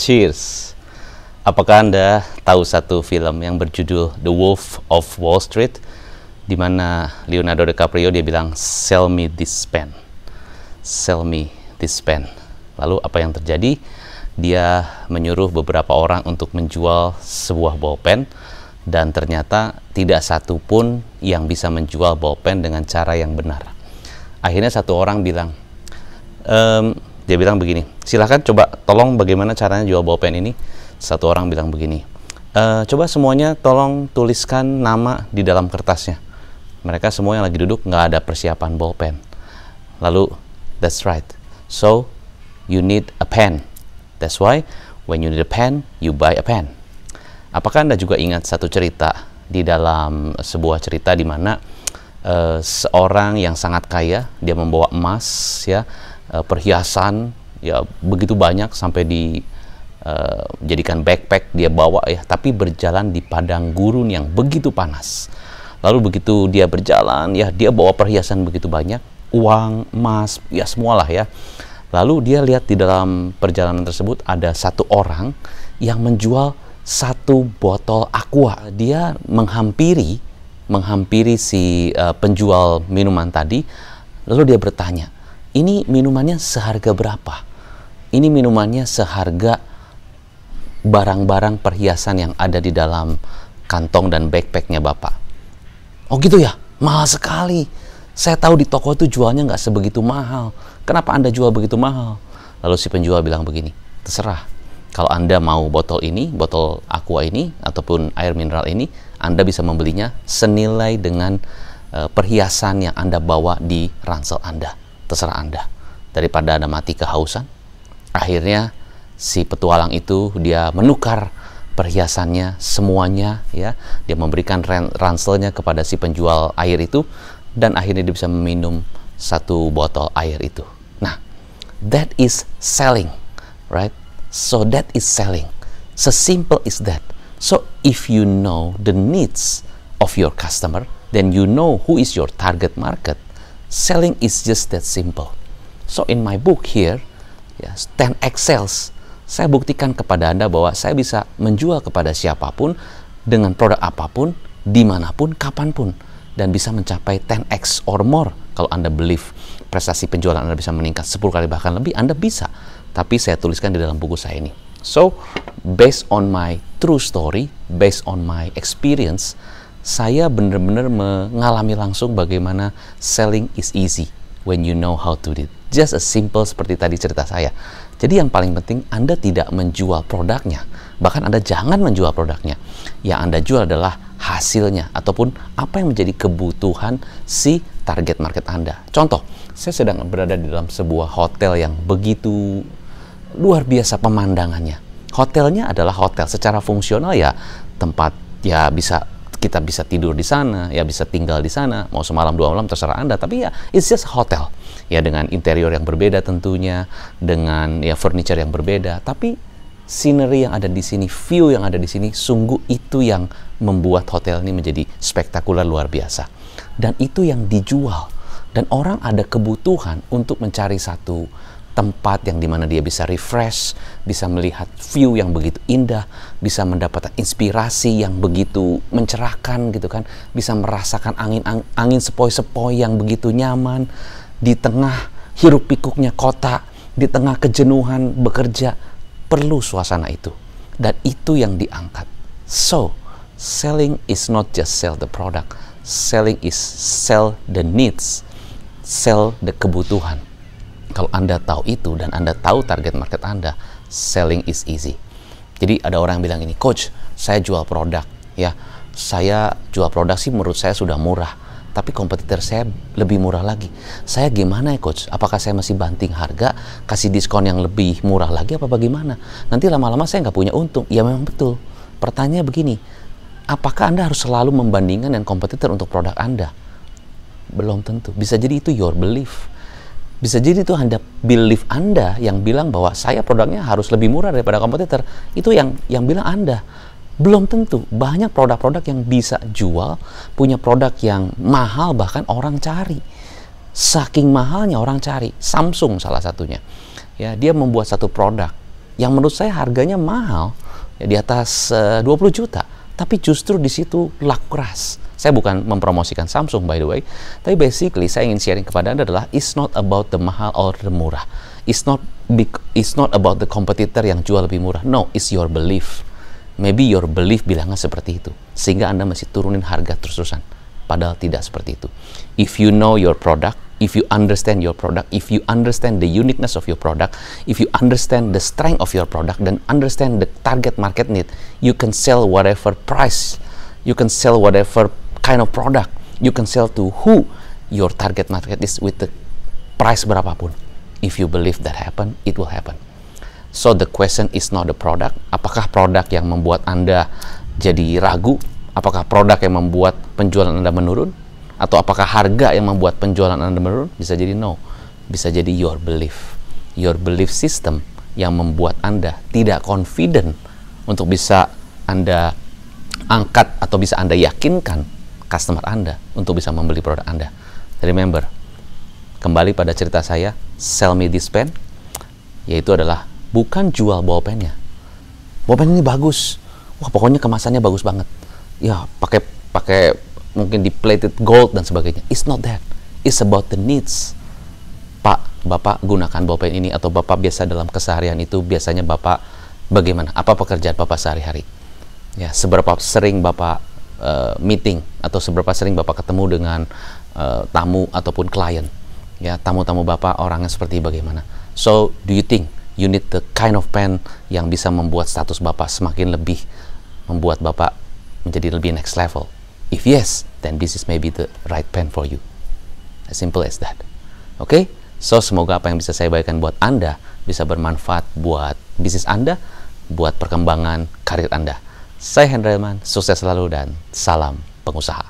Cheers. Apakah Anda tahu satu film yang berjudul The Wolf of Wall Street? Di mana Leonardo DiCaprio dia bilang, sell me this pen. Sell me this pen. Lalu apa yang terjadi? Dia menyuruh beberapa orang untuk menjual sebuah bolpen dan ternyata tidak satu pun yang bisa menjual bolpen dengan cara yang benar. Akhirnya satu orang bilang, ehm, dia bilang begini silahkan coba tolong bagaimana caranya jual bolpen ini satu orang bilang begini e, coba semuanya tolong tuliskan nama di dalam kertasnya mereka semua yang lagi duduk nggak ada persiapan bolpen lalu that's right so you need a pen that's why when you need a pen you buy a pen apakah anda juga ingat satu cerita di dalam sebuah cerita di mana uh, seorang yang sangat kaya dia membawa emas ya Eh, perhiasan ya begitu banyak sampai di uh, jadikan backpack dia bawa ya tapi berjalan di padang gurun yang begitu panas lalu begitu dia berjalan ya dia bawa perhiasan begitu banyak uang emas ya semualah ya lalu dia lihat di dalam perjalanan tersebut ada satu orang yang menjual satu botol aqua dia menghampiri menghampiri si uh, penjual minuman tadi lalu dia bertanya ini minumannya seharga berapa? Ini minumannya seharga barang-barang perhiasan yang ada di dalam kantong dan backpacknya bapak. Oh gitu ya, mahal sekali. Saya tahu di toko itu jualnya nggak sebegitu mahal. Kenapa anda jual begitu mahal? Lalu si penjual bilang begini, terserah. Kalau anda mau botol ini, botol aqua ini, ataupun air mineral ini, anda bisa membelinya senilai dengan eh, perhiasan yang anda bawa di ransel anda terserah Anda. Daripada Anda mati kehausan. Akhirnya si petualang itu dia menukar perhiasannya semuanya ya. Dia memberikan ranselnya kepada si penjual air itu dan akhirnya dia bisa meminum satu botol air itu. Nah, that is selling, right? So that is selling. So simple is that. So if you know the needs of your customer, then you know who is your target market. Selling is just that simple. So in my book here, ya, 10 excels, saya buktikan kepada Anda bahwa saya bisa menjual kepada siapapun dengan produk apapun, dimanapun, kapanpun dan bisa mencapai 10x or more kalau Anda believe prestasi penjualan Anda bisa meningkat 10 kali bahkan lebih, Anda bisa. Tapi saya tuliskan di dalam buku saya ini. So, based on my true story, based on my experience, saya benar-benar mengalami langsung bagaimana selling is easy when you know how to do it. Just a simple seperti tadi cerita saya. Jadi yang paling penting Anda tidak menjual produknya, bahkan Anda jangan menjual produknya. Yang Anda jual adalah hasilnya ataupun apa yang menjadi kebutuhan si target market Anda. Contoh, saya sedang berada di dalam sebuah hotel yang begitu luar biasa pemandangannya. Hotelnya adalah hotel secara fungsional ya tempat ya bisa kita bisa tidur di sana, ya bisa tinggal di sana, mau semalam dua malam terserah Anda, tapi ya it's just hotel. Ya dengan interior yang berbeda tentunya, dengan ya furniture yang berbeda, tapi scenery yang ada di sini, view yang ada di sini, sungguh itu yang membuat hotel ini menjadi spektakuler luar biasa. Dan itu yang dijual. Dan orang ada kebutuhan untuk mencari satu tempat yang dimana dia bisa refresh, bisa melihat view yang begitu indah, bisa mendapatkan inspirasi yang begitu mencerahkan gitu kan, bisa merasakan angin angin, sepoi-sepoi yang begitu nyaman di tengah hiruk pikuknya kota, di tengah kejenuhan bekerja, perlu suasana itu. Dan itu yang diangkat. So, selling is not just sell the product, selling is sell the needs, sell the kebutuhan kalau Anda tahu itu dan Anda tahu target market Anda, selling is easy. Jadi ada orang yang bilang ini, "Coach, saya jual produk, ya. Saya jual produk sih menurut saya sudah murah, tapi kompetitor saya lebih murah lagi. Saya gimana ya, coach? Apakah saya masih banting harga, kasih diskon yang lebih murah lagi apa bagaimana? Nanti lama-lama saya nggak punya untung." Ya memang betul. Pertanyaan begini, apakah Anda harus selalu membandingkan dengan kompetitor untuk produk Anda? Belum tentu. Bisa jadi itu your belief bisa jadi itu Anda belief Anda yang bilang bahwa saya produknya harus lebih murah daripada kompetitor. Itu yang yang bilang Anda. Belum tentu. Banyak produk-produk yang bisa jual punya produk yang mahal bahkan orang cari. Saking mahalnya orang cari. Samsung salah satunya. Ya, dia membuat satu produk yang menurut saya harganya mahal ya, di atas eh, uh, 20 juta, tapi justru di situ laku keras saya bukan mempromosikan Samsung by the way, tapi basically saya ingin sharing kepada Anda adalah it's not about the mahal or the murah. It's not big, it's not about the competitor yang jual lebih murah. No, it's your belief. Maybe your belief bilangnya seperti itu. Sehingga Anda masih turunin harga terus-terusan. Padahal tidak seperti itu. If you know your product, if you understand your product, if you understand the uniqueness of your product, if you understand the strength of your product, dan understand the target market need, you can sell whatever price, you can sell whatever kind of product you can sell to who your target market is with the price berapapun. If you believe that happen, it will happen. So the question is not the product. Apakah produk yang membuat Anda jadi ragu? Apakah produk yang membuat penjualan Anda menurun? Atau apakah harga yang membuat penjualan Anda menurun? Bisa jadi no. Bisa jadi your belief. Your belief system yang membuat Anda tidak confident untuk bisa Anda angkat atau bisa Anda yakinkan customer Anda untuk bisa membeli produk Anda. Remember, kembali pada cerita saya, sell me this pen, yaitu adalah bukan jual bawa pennya. Bawa pen ini bagus. Wah, pokoknya kemasannya bagus banget. Ya, pakai pakai mungkin di plated gold dan sebagainya. It's not that. It's about the needs. Pak, Bapak gunakan ball pen ini atau Bapak biasa dalam keseharian itu biasanya Bapak bagaimana? Apa pekerjaan Bapak sehari-hari? Ya, seberapa sering Bapak uh, meeting atau seberapa sering Bapak ketemu dengan uh, tamu ataupun klien? Ya, tamu-tamu Bapak orangnya seperti bagaimana? So, do you think you need the kind of pen yang bisa membuat status Bapak semakin lebih membuat Bapak menjadi lebih next level? If yes, then this is maybe the right pen for you. As simple as that. Oke? Okay? So, semoga apa yang bisa saya bagikan buat Anda bisa bermanfaat buat bisnis Anda, buat perkembangan karir Anda. Saya Hendra Ilman, sukses selalu dan salam pengusaha.